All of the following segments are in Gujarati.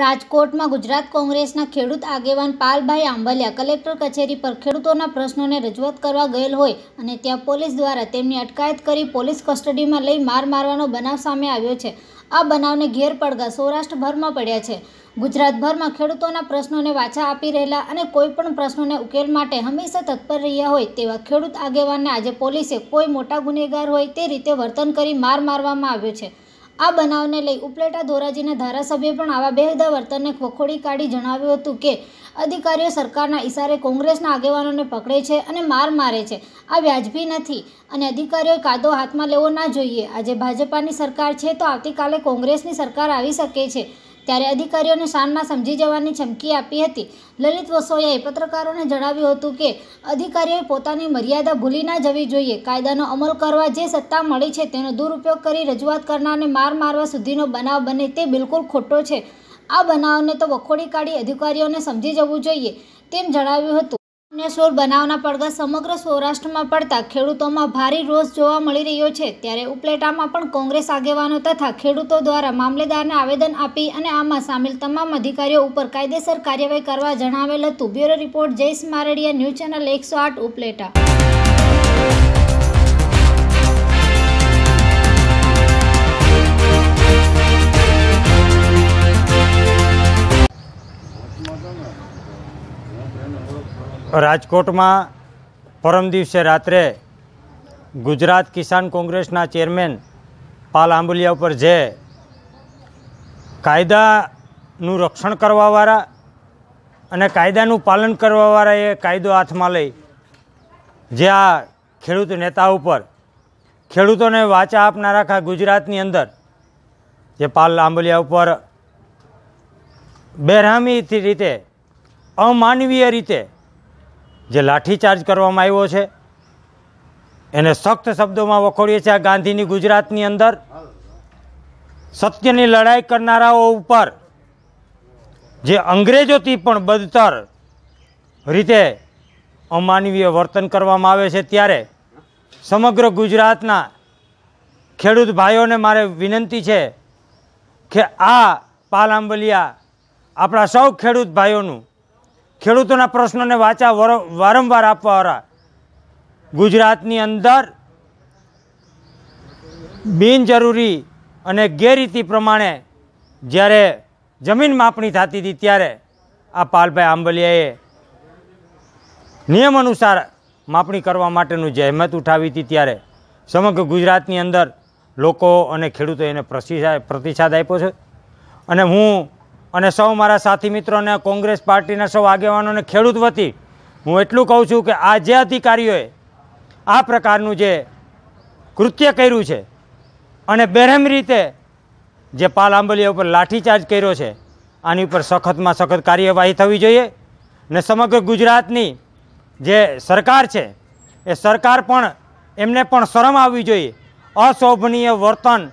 રાજકોટમાં ગુજરાત કોંગ્રેસના ખેડૂત આગેવાન પાલભાઈ આંબલિયા કલેક્ટર કચેરી પર ખેડૂતોના પ્રશ્નોને રજૂઆત કરવા ગયેલ હોય અને ત્યાં પોલીસ દ્વારા તેમની અટકાયત કરી પોલીસ કસ્ટડીમાં લઈ માર મારવાનો બનાવ સામે આવ્યો છે આ બનાવને ઘેર સૌરાષ્ટ્રભરમાં પડ્યા છે ગુજરાતભરમાં ખેડૂતોના પ્રશ્નોને વાછા આપી રહેલા અને કોઈપણ પ્રશ્નોને ઉકેલ માટે હંમેશા તત્પર રહ્યા હોય તેવા ખેડૂત આગેવાનને આજે પોલીસે કોઈ મોટા ગુનેગાર હોય તે રીતે વર્તન કરી માર મારવામાં આવ્યો છે આ બનાવને લઈ ઉપલેટા ધોરાજીના ધારાસભ્ય પણ આવા બેહુદા વર્તનને ખોખોડી કાઢી જણાવ્યું હતું કે અધિકારીઓ સરકારના ઇશારે કોંગ્રેસના આગેવાનોને પકડે છે અને માર મારે છે આ વ્યાજબી નથી અને અધિકારીઓએ કાદો હાથમાં લેવો ના જોઈએ આજે ભાજપાની સરકાર છે તો આવતીકાલે કોંગ્રેસની સરકાર આવી શકે છે ત્યારે અધિકારીઓને શાનમાં સમજી જવાની ચમકી આપી હતી લલિત વસોયાએ પત્રકારોને જણાવ્યું હતું કે અધિકારીઓએ પોતાની મર્યાદા ભૂલી ના જવી જોઈએ કાયદાનો અમલ કરવા જે સત્તા મળી છે તેનો દુરુપયોગ કરી રજૂઆત કરનારને માર મારવા સુધીનો બનાવ બને તે બિલકુલ ખોટો છે આ બનાવને તો વખોડી કાઢી અધિકારીઓને સમજી જવું જોઈએ તેમ જણાવ્યું હતું ને બનાવના પડઘા સમગ્ર સૌરાષ્ટ્રમાં પડતા ખેડૂતોમાં ભારે રોષ જોવા મળી રહ્યો છે ત્યારે ઉપલેટામાં પણ કોંગ્રેસ આગેવાનો તથા ખેડૂતો દ્વારા મામલેદારને આવેદન આપી અને આમાં સામેલ તમામ અધિકારીઓ ઉપર કાયદેસર કાર્યવાહી કરવા જણાવેલ હતું bureau report Jayesh Mardiya news channel એકસો આઠ ઉપલેટા રાજકોટમાં પરમ દિવસે રાત્રે ગુજરાત કિસાન કોંગ્રેસના ચેરમેન પાલ આંબુલિયા ઉપર જે કાયદાનું રક્ષણ કરવાવાળા અને કાયદાનું પાલન કરવાવાળા એ કાયદો હાથમાં લઈ જે આ ખેડૂત નેતા ઉપર ખેડૂતોને વાચા આપનાર આખા ગુજરાતની અંદર જે પાલ આંબુલિયા ઉપર બેરહામી રીતે અમાનવીય રીતે જે લાઠીચાર્જ કરવામાં આવ્યો છે એને સખ્ત શબ્દોમાં વખોડીએ છીએ આ ગાંધીની ગુજરાતની અંદર સત્યની લડાઈ કરનારાઓ ઉપર જે અંગ્રેજોથી પણ બદતર રીતે અમાનવીય વર્તન કરવામાં આવે છે ત્યારે સમગ્ર ગુજરાતના ખેડૂત ભાઈઓને મારે વિનંતી છે કે આ પાલાંબલિયા આપણા સૌ ખેડૂત ભાઈઓનું ખેડૂતોના પ્રશ્નોને વાચા વારંવાર આપવાવાળા ગુજરાતની અંદર બિનજરૂરી અને ગેરરીતિ પ્રમાણે જ્યારે જમીન માપણી થતી હતી ત્યારે આ પાલભાઈ આંબલિયાએ નિયમ અનુસાર માપણી કરવા માટેનું જહેમત ઉઠાવી હતી ત્યારે સમગ્ર ગુજરાતની અંદર લોકો અને ખેડૂતો એને પ્રતિસાદ પ્રતિસાદ આપ્યો છે અને હું અને સૌ મારા સાથી મિત્રોને કોંગ્રેસ પાર્ટીના સૌ આગેવાનોને ખેડૂત વતી હું એટલું કહું છું કે આ જે અધિકારીઓએ આ પ્રકારનું જે કૃત્ય કર્યું છે અને બેરહેમ રીતે જે પાલ આંબલીયા ઉપર લાઠીચાર્જ કર્યો છે આની ઉપર સખતમાં સખત કાર્યવાહી થવી જોઈએ ને સમગ્ર ગુજરાતની જે સરકાર છે એ સરકાર પણ એમને પણ શરમ આવવી જોઈએ અશોભનીય વર્તન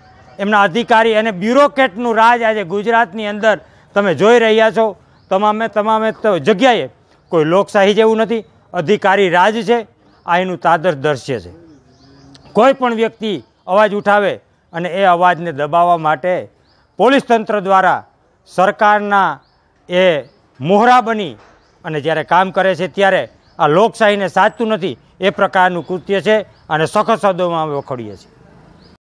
એમના અધિકારી અને બ્યુરોક્રેટનું રાજ આજે ગુજરાતની અંદર તમે જોઈ રહ્યા છો તમામે તમામે જગ્યાએ કોઈ લોકશાહી જેવું નથી અધિકારી રાજ છે આ એનું તાદર દર્શ્ય છે કોઈ પણ વ્યક્તિ અવાજ ઉઠાવે અને એ અવાજને દબાવવા માટે પોલીસ તંત્ર દ્વારા સરકારના એ મોહરા બની અને જ્યારે કામ કરે છે ત્યારે આ લોકશાહીને સાચતું નથી એ પ્રકારનું કૃત્ય છે અને સખત શબ્દોમાં વખોડીએ છીએ